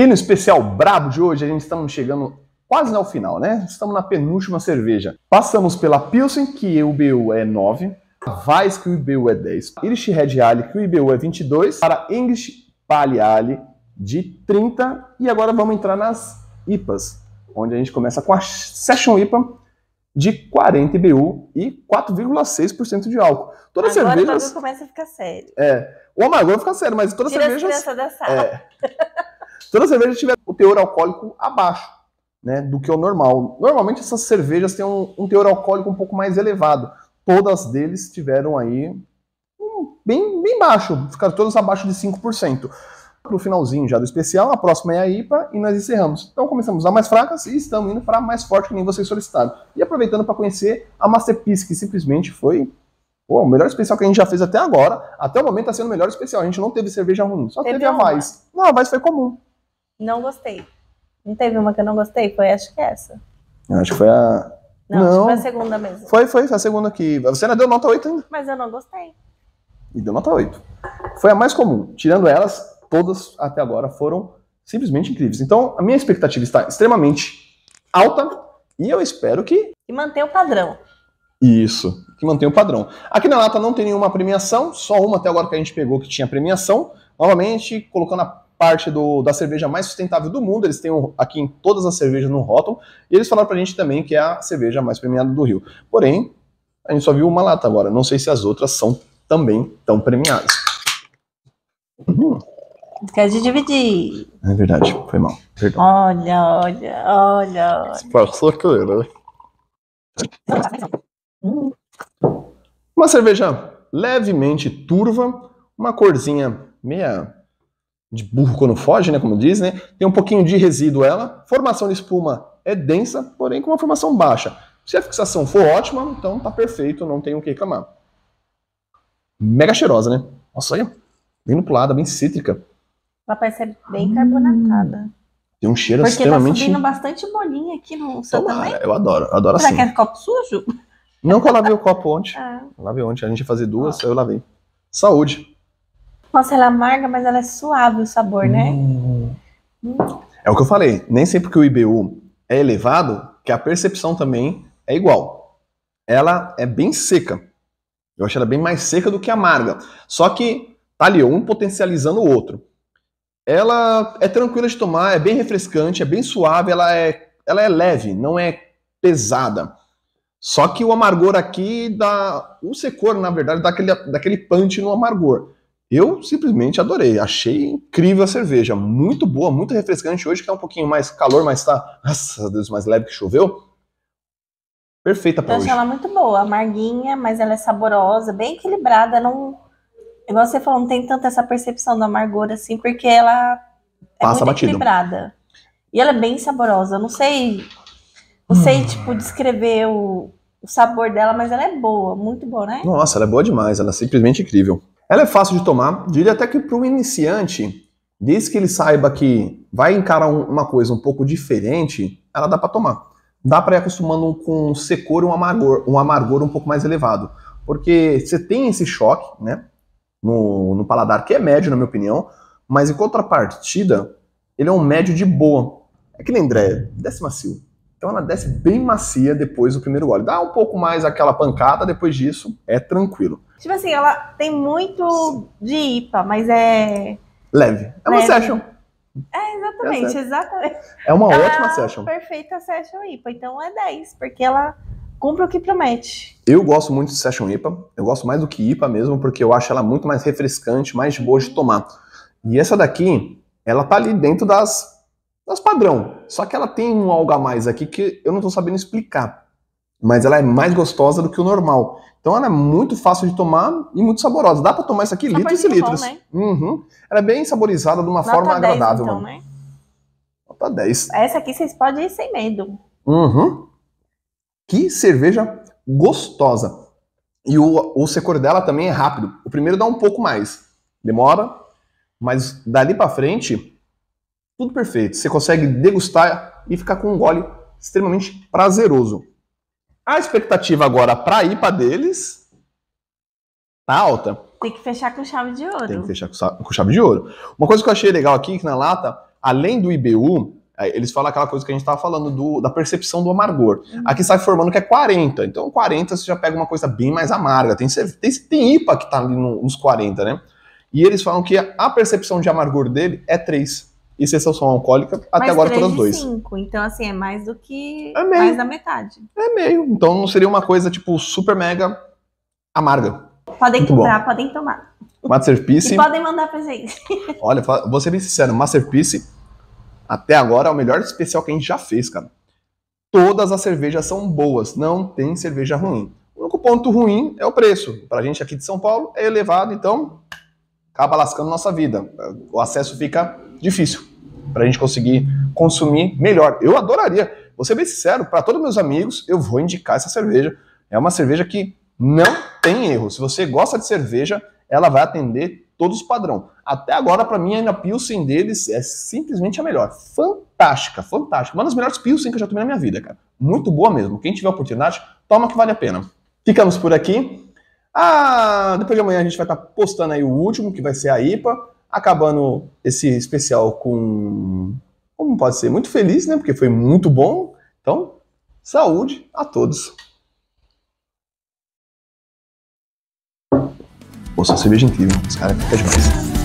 E no especial brabo de hoje, a gente estamos chegando quase ao final, né? Estamos na penúltima cerveja. Passamos pela Pilsen, que o IBU é 9, Vais, que o IBU é 10, Irish Red Ale, que o IBU é 22, para English Pale Ale de 30, e agora vamos entrar nas IPAs, onde a gente começa com a Session IPA de 40 IBU e 4,6% de álcool. Toda agora cerveja... Agora começa a ficar sério. É. O amargor fica sério, mas toda Tira cerveja... Tira a criança da é. sala. É. Toda cerveja tiver o teor alcoólico abaixo né, do que o normal. Normalmente essas cervejas têm um, um teor alcoólico um pouco mais elevado. Todas deles tiveram aí um, bem, bem baixo, ficaram todas abaixo de 5%. Para o finalzinho já do especial, a próxima é a IPA e nós encerramos. Então começamos a mais fracas e estamos indo para a mais forte que nem vocês solicitaram. E aproveitando para conhecer a Masterpiece, que simplesmente foi Pô, o melhor especial que a gente já fez até agora, até o momento está sendo o melhor especial. A gente não teve cerveja ruim, só teve, teve a mais. Não, a mais foi comum. Não gostei. Não teve uma que eu não gostei? Foi acho que essa. Eu acho que foi a. Não, não. acho que foi a segunda mesmo. Foi, foi, foi a segunda que. Você ainda deu nota 8 ainda. Mas eu não gostei. E deu nota 8. Foi a mais comum. Tirando elas, todas até agora foram simplesmente incríveis. Então, a minha expectativa está extremamente alta e eu espero que. E manter o padrão. Isso, que mantém o padrão. Aqui na lata não tem nenhuma premiação, só uma até agora que a gente pegou que tinha premiação. Novamente, colocando a parte do, da cerveja mais sustentável do mundo. Eles têm um, aqui em todas as cervejas no rótulo. E eles falaram pra gente também que é a cerveja mais premiada do Rio. Porém, a gente só viu uma lata agora. Não sei se as outras são também tão premiadas. esquece uhum. de dividir. É verdade, foi mal. Perdão. Olha, olha, olha. olha. Passou que era. Uma cerveja levemente turva, uma corzinha meia de burro quando foge, né, como diz, né? Tem um pouquinho de resíduo ela. Formação de espuma é densa, porém com uma formação baixa. Se a fixação for ótima, então tá perfeito, não tem o que reclamar. Mega cheirosa, né? Nossa, olha. Bem nuplada, bem cítrica. Ela parece bem carbonatada. Hum, tem um cheiro Porque tá extremamente... Porque tá subindo bastante bolinha aqui no seu Tomara, também. Eu adoro, adoro Será assim. Será que é copo sujo? Não que eu lavei o copo ontem. Ah. Eu lavei ontem, a gente ia fazer duas, ah. eu lavei. Saúde. Nossa, ela é amarga, mas ela é suave o sabor, né? Hum. Hum. É o que eu falei. Nem sempre que o IBU é elevado, que a percepção também é igual. Ela é bem seca. Eu acho ela bem mais seca do que amarga. Só que tá ali, um potencializando o outro. Ela é tranquila de tomar, é bem refrescante, é bem suave, ela é, ela é leve, não é pesada. Só que o amargor aqui dá. O secor, na verdade, dá aquele, dá aquele punch no amargor. Eu simplesmente adorei, achei incrível a cerveja, muito boa, muito refrescante. Hoje que é um pouquinho mais calor, mas tá, nossa Deus, mais leve que choveu. Perfeita para hoje. Eu achei ela muito boa, amarguinha, mas ela é saborosa, bem equilibrada, não igual você falou, não tem tanta essa percepção do amargor assim, porque ela é Passa muito batido. equilibrada. E ela é bem saborosa, não sei, não hum. sei tipo descrever o, o sabor dela, mas ela é boa, muito boa, né? Nossa, ela é boa demais, ela é simplesmente incrível. Ela é fácil de tomar, diria até que para o iniciante, desde que ele saiba que vai encarar uma coisa um pouco diferente, ela dá para tomar. Dá para ir acostumando com um secor e um amargor, um amargor um pouco mais elevado. Porque você tem esse choque né, no, no paladar, que é médio, na minha opinião, mas em contrapartida, ele é um médio de boa. É que nem André, desce macio. Então ela desce bem macia depois do primeiro gole. Dá um pouco mais aquela pancada, depois disso é tranquilo. Tipo assim, ela tem muito de IPA, mas é. Leve. É uma Leve. session. É, exatamente, é exatamente. É uma ela ótima é session. Perfeita session IPA. Então é 10, porque ela cumpre o que promete. Eu gosto muito de session IPA. Eu gosto mais do que IPA mesmo, porque eu acho ela muito mais refrescante, mais boa de tomar. E essa daqui, ela tá ali dentro das, das padrão. Só que ela tem um algo a mais aqui que eu não tô sabendo explicar mas ela é mais gostosa do que o normal. Então ela é muito fácil de tomar e muito saborosa. Dá para tomar isso aqui Só litros e litros. Bom, né? uhum. Ela é bem saborizada de uma Nota forma 10, agradável. Então, mano. né? Nota 10. Essa aqui vocês podem ir sem medo. Uhum. Que cerveja gostosa. E o, o secor dela também é rápido. O primeiro dá um pouco mais. Demora, mas dali para frente, tudo perfeito. Você consegue degustar e ficar com um gole extremamente prazeroso. A expectativa agora para a IPA deles tá alta. Tem que fechar com chave de ouro. Tem que fechar com chave de ouro. Uma coisa que eu achei legal aqui, que na lata, além do IBU, é, eles falam aquela coisa que a gente estava falando do, da percepção do amargor. Uhum. Aqui sai formando que é 40. Então, 40 você já pega uma coisa bem mais amarga. Tem, tem, tem IPA que está ali nos 40, né? E eles falam que a, a percepção de amargor dele é 3 e sessão alcoólica. Até agora foram dois. Cinco, então, assim, é mais do que. É meio. Mais da metade. É meio. Então não seria uma coisa, tipo, super mega amarga. Podem Muito comprar, bom. podem tomar. Masterpiece. e podem mandar pra gente. Olha, vou ser bem sincero, Masterpiece, até agora, é o melhor especial que a gente já fez, cara. Todas as cervejas são boas, não tem cerveja ruim. O único ponto ruim é o preço. Pra gente aqui de São Paulo é elevado, então acaba lascando nossa vida. O acesso fica difícil para a gente conseguir consumir melhor. Eu adoraria, vou ser bem sincero, para todos meus amigos, eu vou indicar essa cerveja. É uma cerveja que não tem erro. Se você gosta de cerveja, ela vai atender todos os padrões. Até agora, para mim, ainda a Pilsen deles é simplesmente a melhor. Fantástica, fantástica. Uma das melhores Pilsen que eu já tomei na minha vida, cara. Muito boa mesmo. Quem tiver oportunidade, toma que vale a pena. Ficamos por aqui. Ah, depois de amanhã a gente vai estar tá postando aí o último, que vai ser a IPA. Acabando esse especial com, como pode ser, muito feliz, né? Porque foi muito bom. Então, saúde a todos. Pô, só cerveja incrível. Os caras ficam é demais.